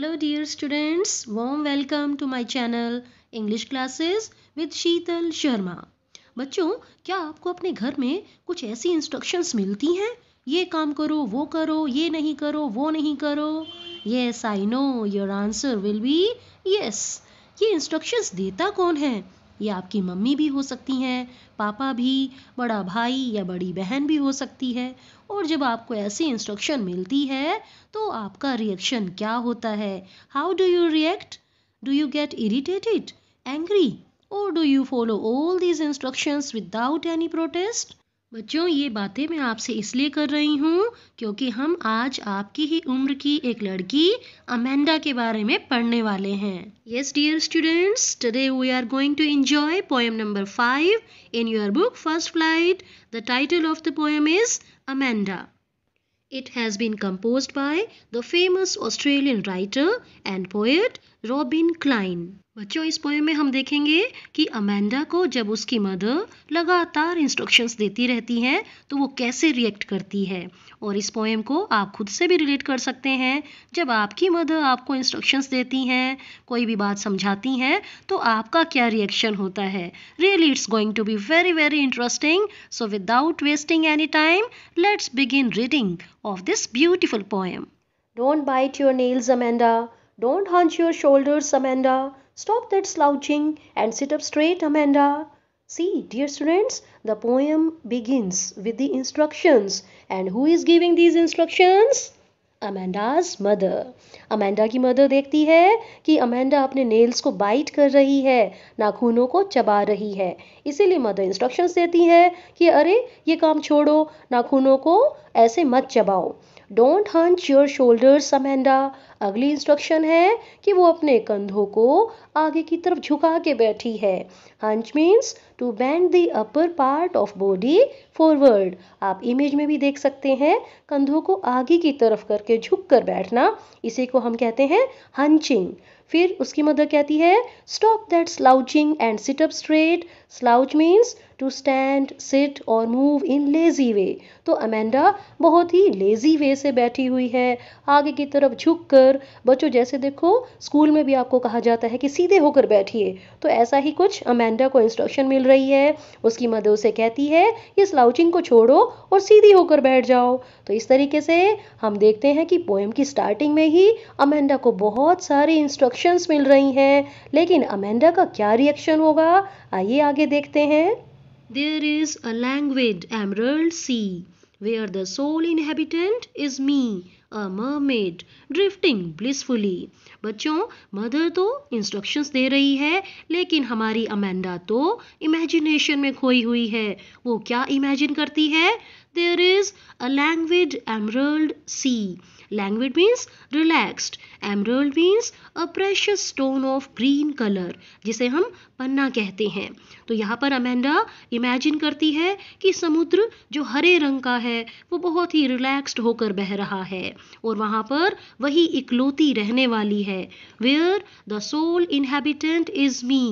Hello dear students warm welcome to my channel English classes with Sheetal Sharma बच्चों क्या आपको अपने घर में कुछ ऐसी इंस्ट्रक्शंस मिलती हैं ये काम करो वो करो ये नहीं करो वो नहीं करो yes I know your answer will be yes ये इंस्ट्रक्शंस देता कौन है ये आपकी मम्मी भी हो सकती हैं पापा भी बड़ा भाई या बड़ी बहन भी हो सकती है और जब आपको ऐसी इंस्ट्रक्शन मिलती है तो आपका रिएक्शन क्या होता है how do you react do you get irritated angry और do you follow all these instructions without any protest बच्चों ये बातें मैं आपसे इसलिए कर रही हूँ क्योंकि हम आज आपकी ही उम्र की एक लड़की अमेंडा के बारे में पढ़ने वाले हैं yes dear students today we are going to enjoy poem number five in your book First Flight the title of the poem is Amanda it has been composed by the famous Australian writer and poet Robin Klein बच्चों इस poem में हम देखेंगे कि Amanda को जब उसकी mother लगातार इंस्ट्रक्शंस देती रहती हैं तो वो कैसे रिएक्ट करती है और इस पोएम को आप खुद से भी रिलेट कर सकते हैं जब आपकी मदर आपको इंस्ट्रक्शंस देती हैं कोई भी बात समझाती हैं तो आपका क्या रिएक्शन होता है really it's going to be very very interesting so without wasting any time let's begin reading of this beautiful poem don't bite your nails Amanda don't hunch your shoulders Amanda Stop that slouching and sit up straight, Amanda. See, dear students, the poem begins with the instructions. And who is giving these instructions? Amanda's mother Amanda की mother देखती है कि Amanda अपने nails को bite कर रही है नाखूनों को चबा रही है इसीलिए मदर इंस्ट्रक्शंस देती है कि अरे ये काम छोड़ो नाखूनों को ऐसे मत चबाओ don't hunch your shoulders Amanda अगली इंस्ट्रक्शन है कि वो अपने कंधों को आगे की तरफ झुका के बैठी है hunch means to bend the upper part of body forward आप इमेज में भी देख सकते हैं कंधों को आगे की तरफ करके झुक कर बैठना इसी को हम कहते हैं हंचिंग फिर उसकी मदर कहती है stop that slouching and sit up straight slouch means to stand sit और मूव इन लेजी वे तो अमेंडा बहुत ही लेजी वे से बैठी हुई है आगे की तरफ झुक कर बच्चों जैसे देखो स्कूल में भी आपको कहा जाता है कि सीधे होकर बैठिए तो ऐसा ही कुछ अमेंडा को इंस्ट्रक्शन मिल रही है उसकी मदद उसे कहती है इस लाउचिंग को छोड़ो और सीधी होकर बैठ जाओ तो इस तरीके से हम देखते हैं कि पोएम की स्टार्टिंग में ही अमेंडा को बहुत सारी इंस्ट्रक्शंस मिल रही हैं लेकिन अमेंडा का क्या रिएक्शन होगा आइए आगे देखते हैं there is a languid emerald sea where the sole inhabitant is me a mermaid drifting blissfully बच्चों मदर तो इंस्ट्रक्शंस दे रही है लेकिन हमारी अमेंडा तो इमेजिनेशन में खोई हुई है वो क्या इमेजिन करती है there is a languid emerald sea Languid means relaxed. Emerald means a precious stone of green color जिसे हम पन्ना कहते हैं तो यहाँ पर अमेंडा इमेजिन करती है कि समुद्र जो हरे रंग का है वो बहुत ही रिलैक्स्ड होकर बह रहा है और वहाँ पर वही इकलौती रहने वाली है where the sole inhabitant is me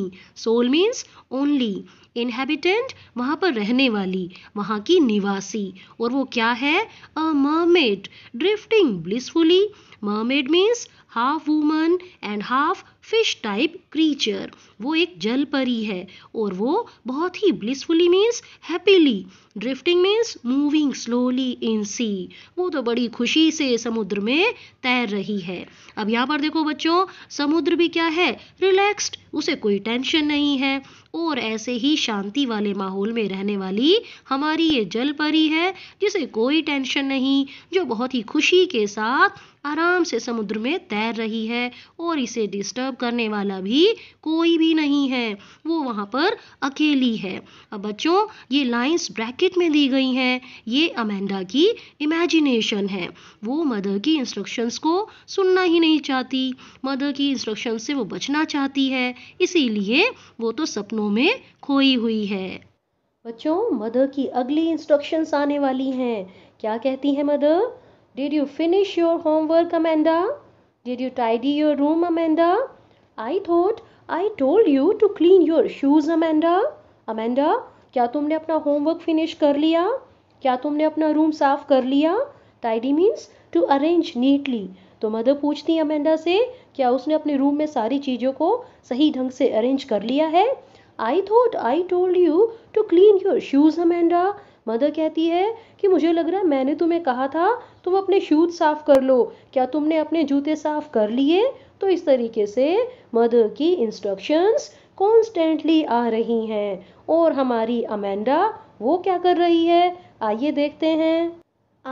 sole means only inhabitant वहाँ पर रहने वाली वहाँ की निवासी और वो क्या है a mermaid drifting blissfully mermaid means half woman and half fish type creature वो एक जल परी है और वो बहुत ही blissfully means happily drifting means moving slowly in sea वो तो बड़ी खुशी से समुद्र में तैर रही है अब यहाँ पर देखो बच्चों समुद्र भी क्या है रिलैक्स्ड उसे कोई टेंशन नहीं है और ऐसे ही शांति वाले माहौल में रहने वाली हमारी ये जल परी है जिसे कोई टेंशन नहीं जो बहुत ही खुशी के साथ आराम से समुद्र में तैर रही है और इसे डिस्टर्ब करने वाला भी कोई भी नहीं है वो वहाँ पर अकेली है अब बच्चों ये लाइंस ब्रैकेट में दी गई हैं ये अमेंडा की इमेजिनेशन है वो मदर की इंस्ट्रक्शंस को सुनना ही नहीं चाहती मदर की इंस्ट्रक्शन से वो बचना चाहती है इसीलिए वो तो सपनों में खोई हुई है बच्चों मदर की अगली इंस्ट्रक्शंस आने वाली हैं क्या कहती है mother Did you finish your homework, Amanda? Did you tidy your room, Amanda? I thought I told you to clean your shoes, Amanda. Amanda, क्या तुमने अपना होमवर्क फिनिश कर लिया क्या तुमने अपना रूम साफ कर लिया tidy means to arrange neatly तो मदर पूछती है अमेंडा से क्या उसने अपने रूम में सारी चीज़ों को सही ढंग से अरेंज कर लिया है I thought I told you to clean your shoes Amanda mother कहती है कि मुझे लग रहा है मैंने तुम्हें कहा था तुम अपने शूज साफ कर लो क्या तुमने अपने जूते साफ कर लिए तो इस तरीके से मदर की इंस्ट्रक्शंस कॉन्स्टेंटली आ रही हैं और हमारी अमेंडा वो क्या कर रही है आइए देखते हैं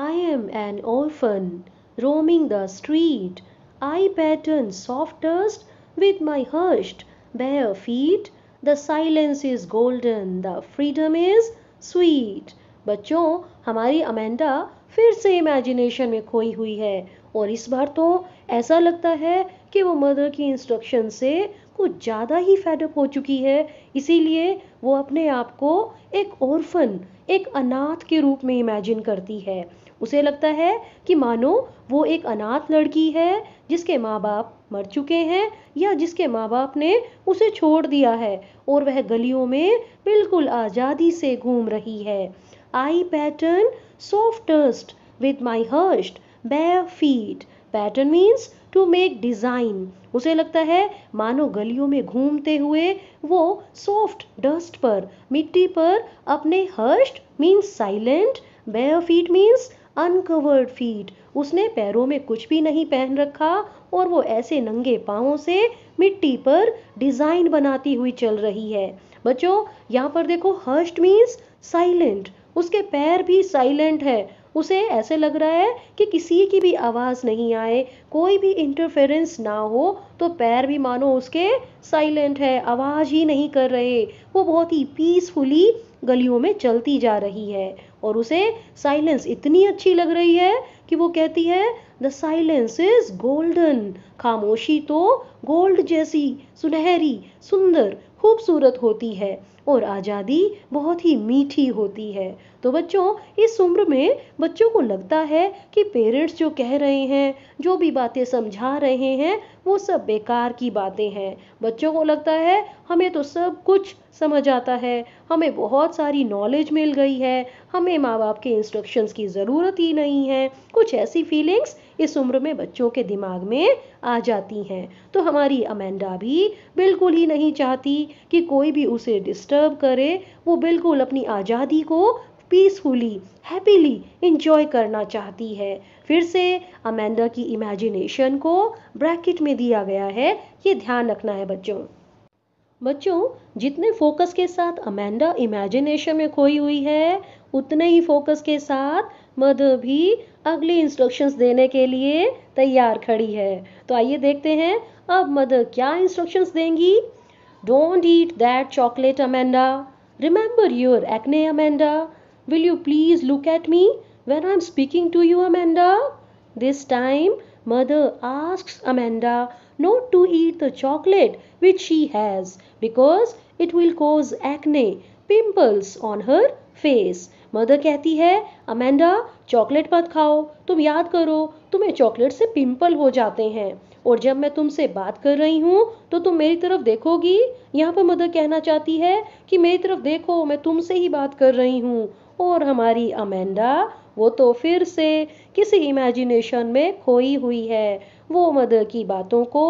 I am an orphan roaming the street I pattern soft softest with my hushed bare feet the silence is golden the freedom is sweet बच्चों हमारी अमेंडा फिर से इमेजिनेशन में खोई हुई है और इस बार तो ऐसा लगता है कि वो मदर की इंस्ट्रक्शन से कुछ ज़्यादा ही फैडअप हो चुकी है इसीलिए वो अपने आप को एक औरफन एक अनाथ के रूप में इमेजिन करती है उसे लगता है कि मानो वो एक अनाथ लड़की है जिसके माँ बाप मर चुके हैं या जिसके माँ बाप ने उसे छोड़ दिया है और वह गलियों में बिल्कुल आज़ादी से घूम रही है I pattern softest with my hushed bare feet. Pattern means to make design उसे लगता है मानो गलियों में घूमते हुए वो सॉफ्ट डस्ट पर मिट्टी पर अपने hushed means silent bare feet means uncovered feet उसने पैरों में कुछ भी नहीं पहन रखा और वो ऐसे नंगे पाँवों से मिट्टी पर डिजाइन बनाती हुई चल रही है बच्चों यहाँ पर देखो हर्स्ट मीन्स साइलेंट उसके पैर भी साइलेंट है उसे ऐसे लग रहा है कि किसी की भी आवाज़ नहीं आए कोई भी इंटरफेरेंस ना हो तो पैर भी मानो उसके साइलेंट है आवाज़ ही नहीं कर रहे वो बहुत ही पीसफुली गलियों में चलती जा रही है और उसे साइलेंस इतनी अच्छी लग रही है कि वो कहती है द साइलेंस इज गोल्डन खामोशी तो गोल्ड जैसी सुनहरी सुंदर खूबसूरत होती है और आज़ादी बहुत ही मीठी होती है तो बच्चों इस उम्र में बच्चों को लगता है कि पेरेंट्स जो कह रहे हैं जो भी बातें समझा रहे हैं वो सब बेकार की बातें हैं बच्चों को लगता है हमें तो सब कुछ समझ आता है हमें बहुत सारी नॉलेज मिल गई है हमें माँ बाप के इंस्ट्रक्शंस की ज़रूरत ही नहीं है कुछ ऐसी फीलिंग्स इस उम्र में बच्चों के दिमाग में आ जाती हैं तो हमारी अमेंडा भी बिल्कुल ही नहीं चाहती कि कोई भी उसे डिस्टर्ब करे वो बिल्कुल अपनी आज़ादी को पीसफुली हैप्पीली इंजॉय करना चाहती है फिर से अमेंडा की इमेजिनेशन को ब्रैकेट में दिया गया है ये ध्यान रखना है बच्चों बच्चों जितने फोकस के साथ अमेंडा इमेजिनेशन में खोई हुई है उतने ही फोकस के साथ मदर भी अगले इंस्ट्रक्शंस देने के लिए तैयार खड़ी है तो आइए देखते हैं अब मदर क्या इंस्ट्रक्शंस देंगी don't eat that chocolate Amanda remember your acne Amanda Will you please look at me when I'm speaking to you, Amanda? This time, Mother asks Amanda not to eat the chocolate which she has because it will cause acne, pimples on her face mother kehti hai amanda chocolate mat khao tum yaad karo tumhe chocolate se pimple ho jate hain और जब मैं तुमसे बात कर रही हूँ तो तुम मेरी तरफ देखोगी यहाँ पर मदर कहना चाहती है कि मेरी तरफ देखो मैं तुमसे ही बात कर रही हूँ और हमारी अमेंडा वो तो फिर से किसी इमेजिनेशन में खोई हुई है वो मदर की बातों को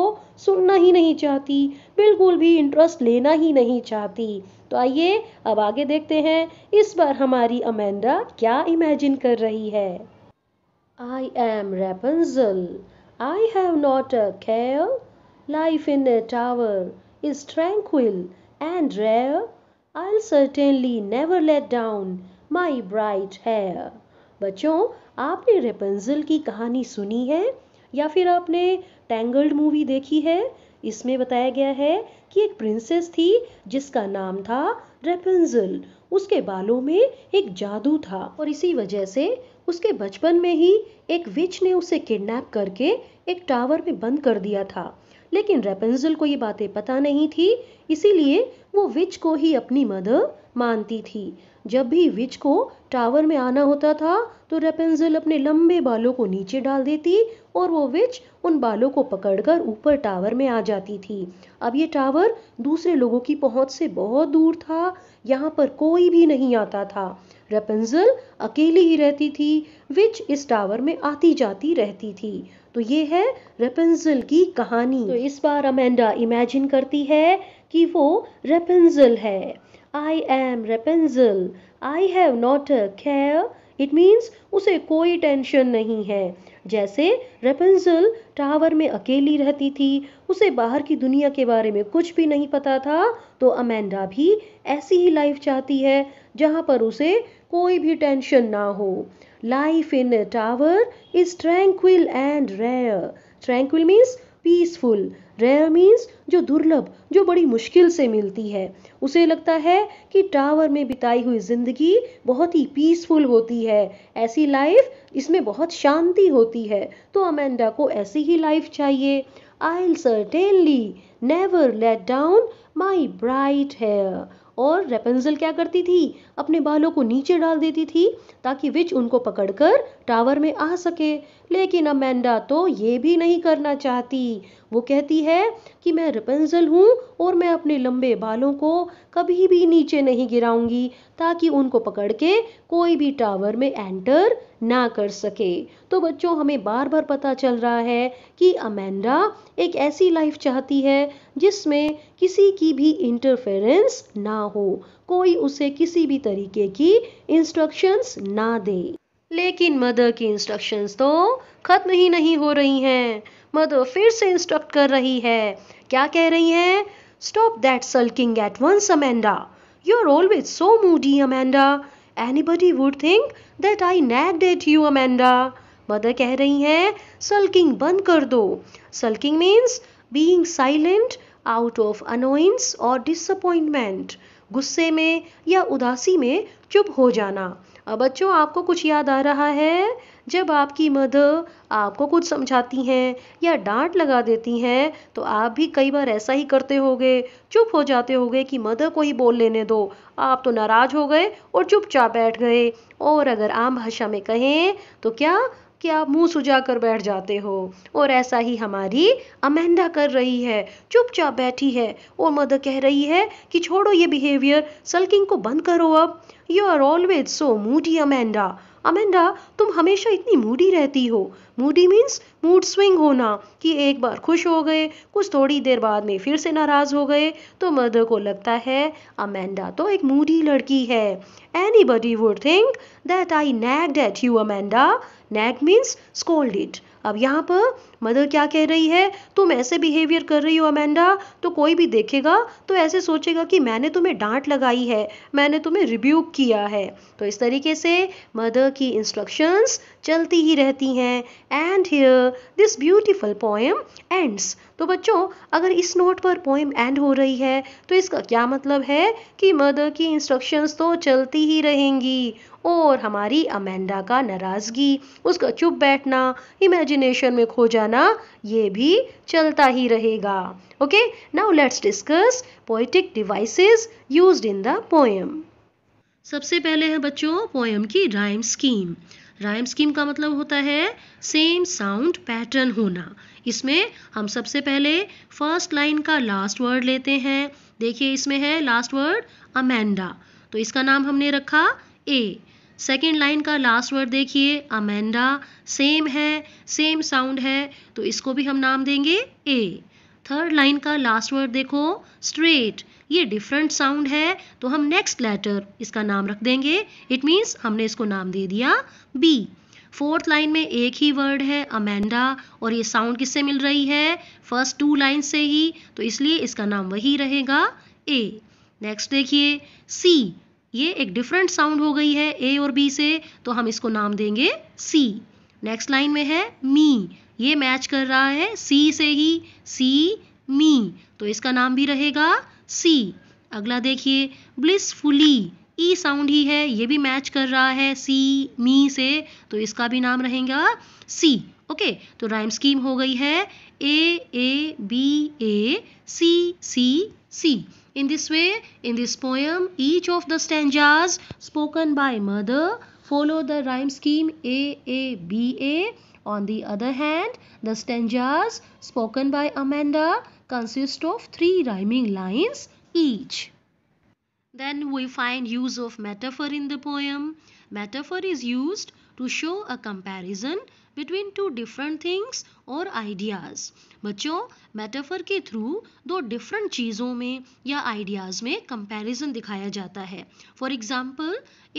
सुनना ही नहीं चाहती बिल्कुल भी इंटरेस्ट लेना ही नहीं चाहती तो आइए अब आगे देखते हैं इस बार हमारी अमेंडा क्या इमेजिन कर रही है I am Rapunzel I have not a care life in a tower is tranquil and rare I certainly never let down my bright hair बच्चों आपने रेपेंजल की कहानी सुनी है या फिर आपने टैंगल्ड मूवी देखी है इसमें बताया गया है कि एक प्रिंसेस थी जिसका नाम था रेपेंजल उसके बालों में एक जादू था और इसी वजह से उसके बचपन में ही एक विच ने उसे किडनैप करके एक टावर में बंद कर दिया था लेकिन रेपेंजल को ये बातें पता नहीं थी इसीलिए वो विच को ही अपनी मदर मानती थी जब भी विच को टावर में आना होता था तो रेपेंजल अपने लंबे बालों को नीचे डाल देती और वो विच उन बालों को पकड़कर ऊपर टावर में आ जाती थी अब ये टावर दूसरे लोगों की पहुंच से बहुत दूर था यहाँ पर कोई भी नहीं आता था रेपेंजल अकेली ही रहती थी विच इस टावर में आती जाती रहती थी तो ये है रेपेंजल की कहानी तो इस बार अमेंडा इमेजिन करती है कि वो रेपेंजल है I am Rapunzel I have not a care it means उसे कोई टेंशन नहीं है जैसे रेपेंजल टावर में अकेली रहती थी उसे बाहर की दुनिया के बारे में कुछ भी नहीं पता था तो अमेंडा भी ऐसी ही लाइफ चाहती है जहाँ पर उसे कोई भी टेंशन ना हो life in tower is tranquil and rare tranquil means peaceful rare means जो दुर्लभ जो बड़ी मुश्किल से मिलती है उसे लगता है कि टावर में बिताई हुई जिंदगी बहुत ही पीसफुल होती है ऐसी लाइफ इसमें बहुत शांति होती है तो अमेंडा को ऐसी ही लाइफ चाहिए I certainly never let down my bright hair और रेपेंजल क्या करती थी अपने बालों को नीचे डाल देती थी ताकि विच उनको पकड़कर टावर में आ सके लेकिन अमेंडा तो ये भी नहीं करना चाहती वो कहती है कि मैं रेपेंजल हूँ और मैं अपने लंबे बालों को कभी भी नीचे नहीं गिराऊंगी ताकि उनको पकड़ के कोई भी टावर में एंटर ना कर सके तो बच्चों हमें बार बार पता चल रहा है कि अमेंडा एक ऐसी लाइफ चाहती है जिसमें किसी की भी इंटरफेरेंस ना ना हो कोई उसे किसी भी तरीके की इंस्ट्रक्शंस ना दे लेकिन मदर की इंस्ट्रक्शंस तो ख़त्म ही नहीं हो रही हैं मदर फिर से इंस्ट्रक्ट कर रही है क्या कह रही है stop that sulking at once Amanda you are always so moody Amanda anybody would think that I nagged at you Amanda mother कह रही है सल्किंग बंद कर दो sulking means being silent out of annoyance और डिसअपॉइंटमेंट गुस्से में या उदासी में चुप हो जाना अब बच्चों आपको कुछ याद आ रहा है जब आपकी मदर आपको कुछ समझाती हैं या डांट लगा देती हैं तो आप भी कई बार ऐसा ही करते होगे चुप हो जाते होगे कि मदर को ही बोल लेने दो आप तो नाराज हो गए और चुपचाप बैठ गए और अगर आम भाषा में कहें तो क्या कि आप मुंह सुझा कर बैठ जाते हो और ऐसा ही हमारी अमेंडा कर रही है चुपचाप बैठी है और मदर कह रही है कि छोड़ो ये बिहेवियर सल्किंग को बंद करो अब you are always so moody Amanda Amanda तुम हमेशा इतनी मूडी रहती हो मूडी मीन्स मूड स्विंग होना कि एक बार खुश हो गए कुछ थोड़ी देर बाद में फिर से नाराज हो गए तो मदर को लगता है अमेंडा तो एक मूडी लड़की है anybody would think that I nag date you Amanda nag means scold it अब यहाँ पर मदर क्या कह रही है तुम ऐसे बिहेवियर कर रही हो अमेंडा तो कोई भी देखेगा तो ऐसे सोचेगा कि मैंने तुम्हें डांट लगाई है मैंने तुम्हें रिब्यूक किया है तो इस तरीके से मदर की इंस्ट्रक्शंस चलती ही रहती हैं and here this beautiful poem ends तो बच्चों अगर इस नोट पर पोएम एंड हो रही है तो इसका क्या मतलब है कि मदर की इंस्ट्रक्शंस तो चलती ही रहेंगी और हमारी अमेंडा का नाराज़गी उसका चुप बैठना इमेजिनेशन में खो जाना ये भी चलता ही रहेगा okay now let's discuss poetic devices used in the poem सबसे पहले है बच्चों पोएम की राइम स्कीम राइम स्कीम का मतलब होता है सेम साउंड पैटर्न होना इसमें हम सबसे पहले फर्स्ट लाइन का लास्ट वर्ड लेते हैं देखिए इसमें है लास्ट वर्ड अमेंडा तो इसका नाम हमने रखा ए सेकेंड लाइन का लास्ट वर्ड देखिए अमेंडा सेम है सेम साउंड है तो इसको भी हम नाम देंगे ए थर्ड लाइन का लास्ट वर्ड देखो स्ट्रेट ये डिफरेंट साउंड है तो हम नेक्स्ट लेटर इसका नाम रख देंगे इट मीन्स हमने इसको नाम दे दिया बी फोर्थ लाइन में एक ही वर्ड है अमेंडा और ये साउंड किससे मिल रही है फर्स्ट टू लाइन से ही तो इसलिए इसका नाम वही रहेगा ए नेक्स्ट देखिए सी ये एक डिफरेंट साउंड हो गई है ए और बी से तो हम इसको नाम देंगे सी नेक्स्ट लाइन में है मी ये मैच कर रहा है सी से ही सी मी तो इसका नाम भी रहेगा सी अगला देखिए ब्लिसफुली ई साउंड ही है ये भी मैच कर रहा है सी मी से तो इसका भी नाम रहेगा सी ओके तो राइम स्कीम हो गई है A A B A C C C In this way, in this poem, each of the stanzas spoken by mother follow the rhyme scheme A A B A. On the other hand, the stanzas spoken by Amanda consist of three rhyming lines each. Then we find use of metaphor in the poem. Metaphor is used to show a comparison between two different things or ideas. बच्चों metaphor के through दो different चीज़ों में या ideas में comparison दिखाया जाता है for example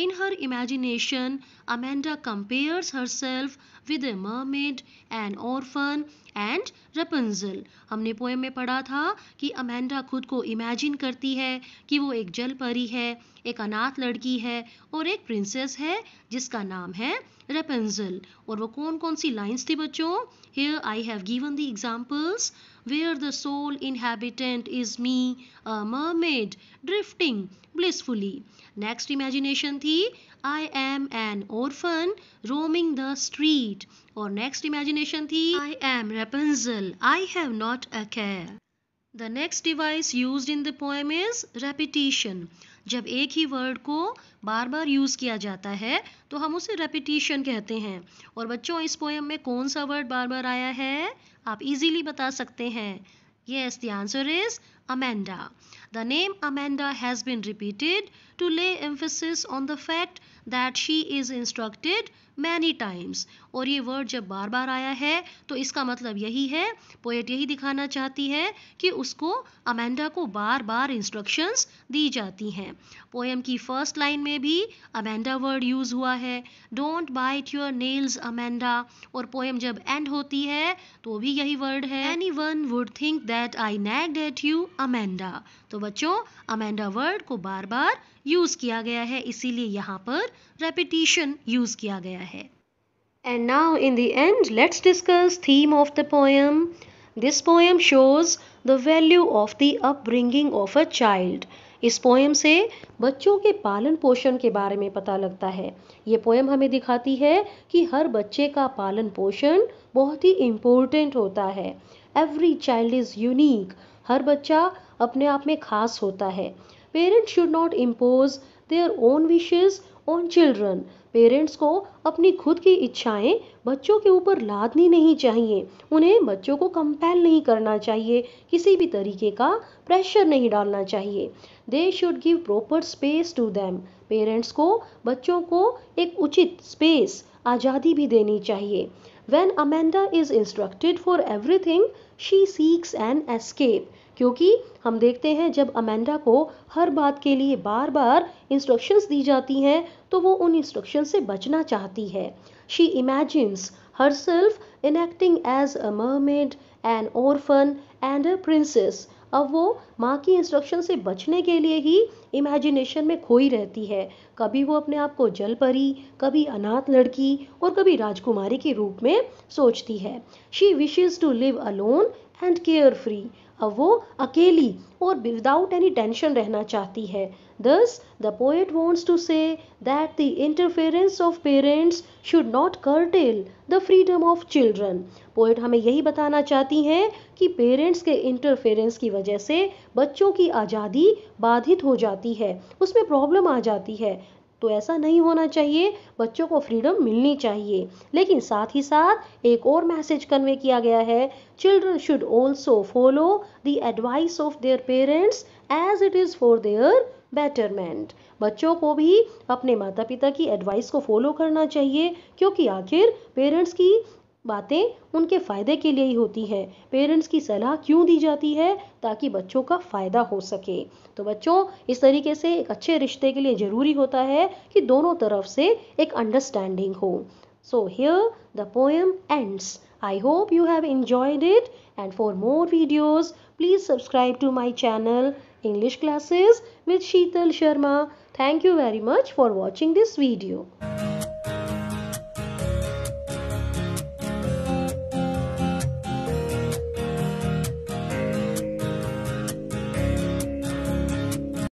in her imagination Amanda compares herself with a mermaid an orphan and Rapunzel हमने पोएम में पढ़ा था कि अमेंडा खुद को इमेजिन करती है कि वो एक जल परी है एक अनाथ लड़की है और एक प्रिंसेस है जिसका नाम है रेपेंजल और वो कौन कौन सी लाइन्स थी बच्चों here I have given the example temples where the sole inhabitant is me, a mermaid, drifting blissfully. Next imagination thi, I am an orphan roaming the street. Or next imagination thi, I am Rapunzel, I have not a care. The next device used in the poem is repetition. जब एक ही word को बार बार use किया जाता है तो हम उसे repetition कहते हैं और बच्चों इस पोएम में कौन सा वर्ड बार बार आया है आप इजीली बता सकते हैं yes the answer is Amanda the name Amanda has been repeated to lay emphasis on the fact that she is instructed many times और ये वर्ड जब बार बार आया है तो इसका मतलब यही है पोएट यही दिखाना चाहती है कि उसको अमेंडा को बार बार इंस्ट्रक्शंस दी जाती हैं पोएम की फर्स्ट लाइन में भी अमेंडा वर्ड यूज़ हुआ है don't bite your nails Amanda और पोएम जब एंड होती है तो भी यही वर्ड है anyone would think that I nag date you Amanda तो बच्चों अमेंडा वर्ड को बार बार यूज़ किया गया है इसीलिए यहाँ पर रेपिटिशन यूज़ किया गया है है and now in the end let's discuss theme of the poem this poem shows the value of the upbringing of a child इस पोएम से बच्चों के पालन पोषण के बारे में पता लगता है ये पोएम हमें दिखाती है कि हर बच्चे का पालन पोषण बहुत ही इम्पोर्टेंट होता है एवरी चाइल्ड इज़ यूनिक हर बच्चा अपने आप में खास होता है parents should not impose their own wishes on children parents को अपनी खुद की इच्छाएं बच्चों के ऊपर लादनी नहीं चाहिए उन्हें बच्चों को कंपेल नहीं करना चाहिए किसी भी तरीके का प्रेशर नहीं डालना चाहिए they should give proper space to them parents को बच्चों को एक उचित स्पेस आज़ादी भी देनी चाहिए Amanda is instructed for everything she seeks an escape क्योंकि हम देखते हैं जब अमेंडा को हर बात के लिए बार बार इंस्ट्रक्शंस दी जाती हैं तो वो उन इंस्ट्रक्शन से बचना चाहती है she imagines herself enacting as a mermaid an orphan and a princess अब वो माँ की इंस्ट्रक्शन से बचने के लिए ही इमेजिनेशन में खोई रहती है कभी वो अपने आप को जल परी कभी अनाथ लड़की और कभी राजकुमारी के रूप में सोचती है she wishes to live alone and care free अब वो अकेली और विदाउट एनी टेंशन रहना चाहती है Thus, the poet wants to say that the interference of parents should not curtail the freedom of children poet hame yahi batana chahti hain ki parents ke interference ki wajah se bachchon ki azadi badhit ho jati hai usme problem aa jati hai तो ऐसा नहीं होना चाहिए बच्चों को freedom मिलनी चाहिए लेकिन साथ ही साथ एक और मैसेज कन्वे किया गया है children should also follow the advice of their parents as it is for their betterment बच्चों को भी अपने माता पिता की एडवाइस को फॉलो करना चाहिए क्योंकि आखिर पेरेंट्स की बातें उनके फ़ायदे के लिए ही होती हैं पेरेंट्स की सलाह क्यों दी जाती है ताकि बच्चों का फ़ायदा हो सके तो बच्चों इस तरीके से एक अच्छे रिश्ते के लिए ज़रूरी होता है कि दोनों तरफ से एक अंडरस्टैंडिंग हो so here the poem ends I hope you have enjoyed it and for more videos please subscribe to my channel English classes with Sheetal Sharma. Thank you very much for watching this video.